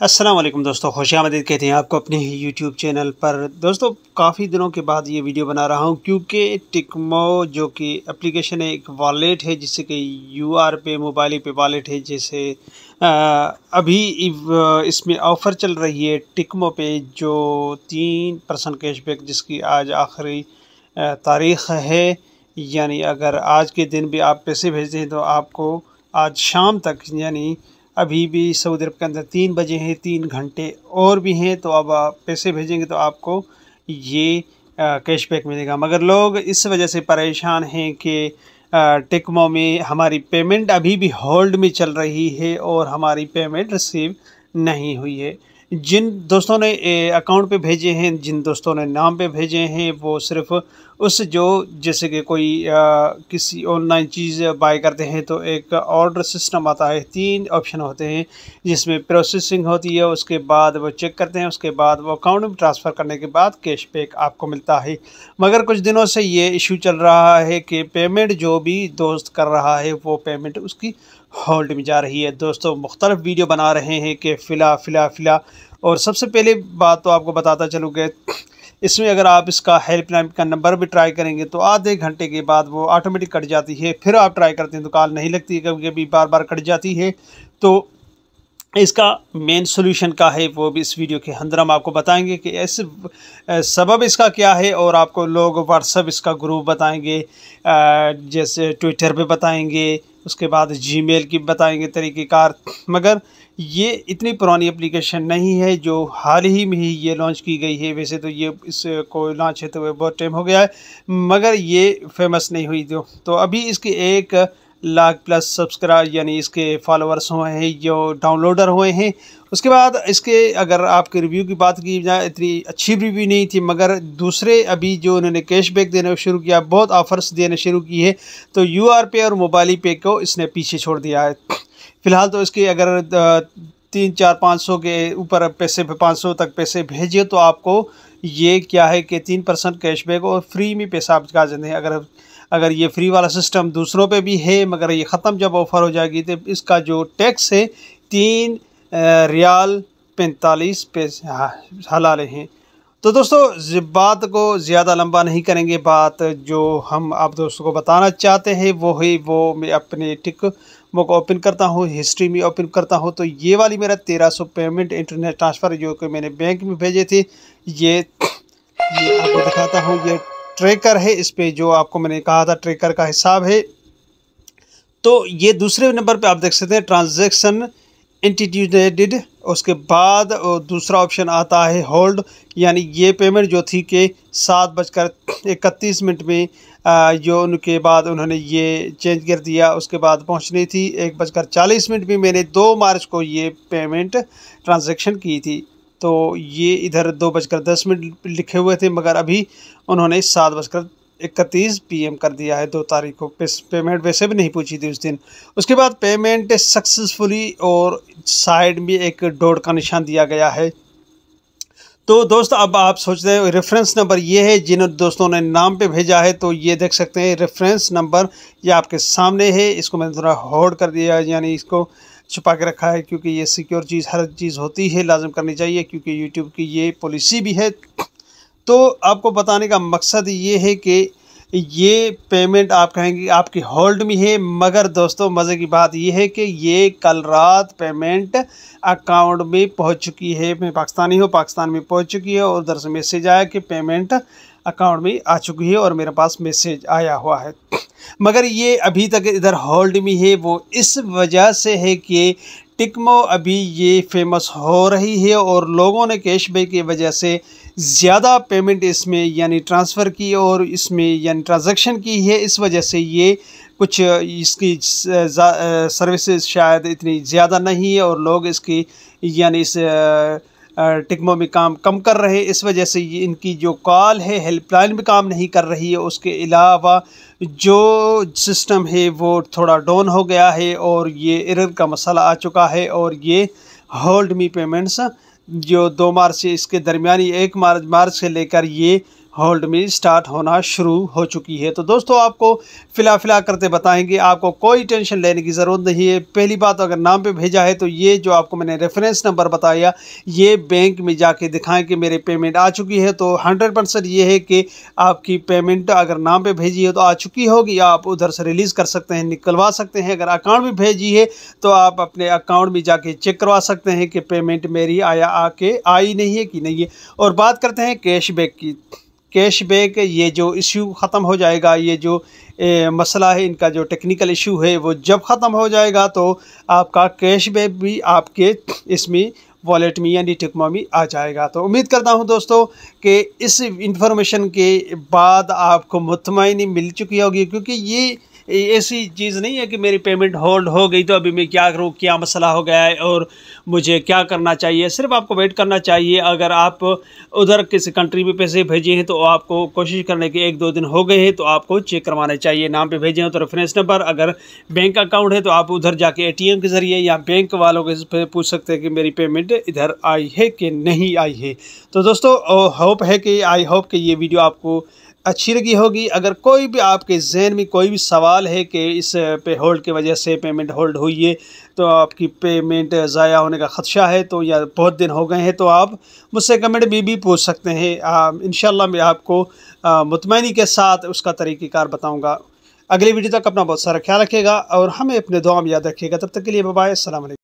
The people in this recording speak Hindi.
असलम दोस्तों खुश आमदीद कहते हैं आपको अपने ही यूट्यूब चैनल पर दोस्तों काफ़ी दिनों के बाद ये वीडियो बना रहा हूँ क्योंकि टिकमो जो कि एप्लीकेशन है एक वॉलेट है जिससे कि यू आर पे मोबाइल पे वॉलेट है जैसे अभी इसमें ऑफ़र चल रही है टिकमो पे जो तीन परसेंट कैशबैक जिसकी आज आखिरी तारीख है यानी अगर आज के दिन भी आप पैसे भेजते हैं तो आपको आज शाम तक यानी अभी भी सऊदी अरब के अंदर तीन बजे हैं तीन घंटे और भी हैं तो अब आप पैसे भेजेंगे तो आपको ये कैशबैक मिलेगा मगर लोग इस वजह से परेशान हैं कि टेकमो में हमारी पेमेंट अभी भी होल्ड में चल रही है और हमारी पेमेंट रिसीव नहीं हुई है जिन दोस्तों ने अकाउंट पे भेजे हैं जिन दोस्तों ने नाम पे भेजे हैं वो सिर्फ उस जो जैसे कि कोई आ, किसी ऑनलाइन चीज़ बाय करते हैं तो एक ऑर्डर सिस्टम आता है तीन ऑप्शन होते हैं जिसमें प्रोसेसिंग होती है उसके बाद वो चेक करते हैं उसके बाद वो अकाउंट में ट्रांसफ़र करने के बाद कैश बैक आपको मिलता है मगर कुछ दिनों से ये इशू चल रहा है कि पेमेंट जो भी दोस्त कर रहा है वो पेमेंट उसकी होल्ड में जा रही है दोस्तों मुख्तलिफ़ वीडियो बना रहे हैं कि फ़िला फ़िला फ़िला और सबसे पहले बात तो आपको बताता कि इसमें अगर आप इसका हेल्पलाइन का नंबर भी ट्राई करेंगे तो आधे घंटे के बाद वो ऑटोमेटिक कट जाती है फिर आप ट्राई करते हैं तो कॉल नहीं लगती कभी कभी बार बार कट जाती है तो इसका मेन सोल्यूशन का है वो भी इस वीडियो के अंदर हम आपको बताएंगे कि ऐसे सबब इसका क्या है और आपको लोग व्हाट्सअप इसका ग्रुप बताएंगे जैसे ट्विटर पे बताएंगे उसके बाद जीमेल की बताएंगे तरीक़ेकार मगर ये इतनी पुरानी एप्लीकेशन नहीं है जो हाल ही में ही ये लॉन्च की गई है वैसे तो ये इसको लॉन्च होते तो हुए बहुत टाइम हो गया है मगर ये फेमस नहीं हुई तो अभी इसकी एक लाख प्लस सब्सक्राइब यानी इसके फॉलोअर्स हुए हैं जो डाउनलोडर हुए हैं उसके बाद इसके अगर आपके रिव्यू की बात की जाए इतनी अच्छी रिव्यू नहीं थी मगर दूसरे अभी जो उन्होंने कैशबैक देना शुरू किया बहुत ऑफ़र्स देने शुरू की है तो यू पे और मोबाइल पे को इसने पीछे छोड़ दिया है फ़िलहाल तो इसके अगर तीन चार पाँच सौ के ऊपर पैसे पाँच सौ तक पैसे भेजिए तो आपको ये क्या है कि तीन परसेंट कैशबैक और फ्री में पैसा आप जाते देते हैं अगर अगर ये फ्री वाला सिस्टम दूसरों पे भी है मगर ये ख़त्म जब ऑफ़र हो जाएगी तो इसका जो टैक्स है तीन रियाल पैंतालीस पैसे हाँ, हलाल हैं तो दोस्तों बात को ज़्यादा लंबा नहीं करेंगे बात जो हम आप दोस्तों को बताना चाहते हैं वो है वो मैं अपने टिक बुक ओपन करता हूँ हिस्ट्री में ओपन करता हूँ तो ये वाली मेरा तेरह सौ पेमेंट इंटरनेट ट्रांसफ़र जो कि मैंने बैंक में भेजे थे ये, ये आपको दिखाता हूँ ये ट्रेकर है इस पर जो आपको मैंने कहा था ट्रेकर का हिसाब है तो ये दूसरे नंबर पे आप देख सकते हैं ट्रांजैक्शन इंटीट्यूटेड उसके बाद दूसरा ऑप्शन आता है होल्ड यानी ये पेमेंट जो थी कि सात बजकर इकतीस मिनट में जो उनके बाद उन्होंने ये चेंज कर दिया उसके बाद पहुंचनी थी एक बजकर चालीस मिनट में मैंने दो मार्च को ये पेमेंट ट्रांजैक्शन की थी तो ये इधर दो बजकर दस मिनट लिखे हुए थे मगर अभी उन्होंने सात बजकर इकतीस पी एम कर दिया है दो तारीख को पेमेंट वैसे भी नहीं पूछी थी उस दिन उसके बाद पेमेंट सक्सेसफुली और साइड में एक डोड का निशान दिया गया है तो दोस्त अब आप सोच रहे रेफरेंस नंबर ये है जिन दोस्तों ने नाम पे भेजा है तो ये देख सकते हैं रेफरेंस नंबर ये आपके सामने है इसको मैंने थोड़ा होल्ड कर दिया यानी इसको छुपा के रखा है क्योंकि ये सिक्योर चीज़ हर चीज़ होती है लाजम करनी चाहिए क्योंकि यूट्यूब की ये पॉलिसी भी है तो आपको बताने का मकसद ये है कि ये पेमेंट आप कहेंगे आपकी होल्ड में है मगर दोस्तों मज़े की बात यह है कि ये कल रात पेमेंट अकाउंट में पहुंच चुकी है मैं पाकिस्तानी हूँ पाकिस्तान में पहुंच चुकी है और उधर से मैसेज आया कि पेमेंट अकाउंट में आ चुकी है और मेरे पास मैसेज आया हुआ है मगर ये अभी तक इधर होल्ड में है वो इस वजह से है कि टिकमो अभी ये फेमस हो रही है और लोगों ने कैशबैक की वजह से ज़्यादा पेमेंट इसमें यानी ट्रांसफ़र की और इसमें यानी ट्रांजैक्शन की है इस वजह से ये कुछ इसकी सर्विसेज शायद इतनी ज़्यादा नहीं है और लोग इसकी यानी इस टिकमों में काम कम कर रहे हैं इस वजह से ये इनकी जो कॉल है हेल्पलाइन भी काम नहीं कर रही है उसके अलावा जो सिस्टम है वो थोड़ा डाउन हो गया है और ये एरर का मसला आ चुका है और ये होल्ड मी पेमेंट्स जो दो मार्च से इसके दरमियानी एक मार्च मार्च से लेकर ये होल्ड में स्टार्ट होना शुरू हो चुकी है तो दोस्तों आपको फ़िला फ़िला करते बताएंगे आपको कोई टेंशन लेने की ज़रूरत नहीं है पहली बात अगर नाम पे भेजा है तो ये जो आपको मैंने रेफरेंस नंबर बताया ये बैंक में जाके दिखाएं कि मेरे पेमेंट आ चुकी है तो हंड्रेड परसेंट ये है कि आपकी पेमेंट अगर नाम पर भेजी है तो आ चुकी होगी आप उधर से रिलीज़ कर सकते हैं निकलवा सकते हैं अगर अकाउंट में भेजी है तो आप अपने अकाउंट में जाके चेक करवा सकते हैं कि पेमेंट मेरी आया आके आई नहीं है कि नहीं है और बात करते हैं कैशबैक की कैश बैक ये जो इश्यू ख़त्म हो जाएगा ये जो ए, मसला है इनका जो टेक्निकल इशू है वो जब ख़त्म हो जाएगा तो आपका कैश बैक भी आपके इसमें वॉलेट में यानी टिकमा में आ जाएगा तो उम्मीद करता हूं दोस्तों कि इस इंफॉर्मेशन के बाद आपको मुतमिन मिल चुकी होगी क्योंकि ये ऐसी चीज़ नहीं है कि मेरी पेमेंट होल्ड हो गई तो अभी मैं क्या करूँ क्या मसला हो गया है और मुझे क्या करना चाहिए सिर्फ आपको वेट करना चाहिए अगर आप उधर किसी कंट्री में पैसे भेजे हैं तो आपको कोशिश करने के एक दो दिन हो गए हैं तो आपको चेक करवाने चाहिए नाम पर भेजे हैं तो रेफरेंस नंबर अगर बैंक अकाउंट है तो आप उधर जाके ए के ज़रिए या बैंक वालों के पूछ सकते हैं कि मेरी पेमेंट इधर आई है कि नहीं आई है तो दोस्तों होप है कि आई होप कि ये वीडियो आपको अच्छी लगी होगी अगर कोई भी आपके जहन में कोई भी सवाल है कि इस पे होल्ड की वजह से पेमेंट होल्ड हुई है तो आपकी पेमेंट ज़ाया होने का ख़दशा है तो या बहुत दिन हो गए हैं तो आप मुझसे कमेंट में भी पूछ सकते हैं इन मैं आपको मुतमनी के साथ उसका तरीक़ेकार बताऊँगा अगली वीडियो तक अपना बहुत सारा ख्याल रखेगा और हमें अपने दुआ में याद रखिएगा तब तक के लिए बबाई असल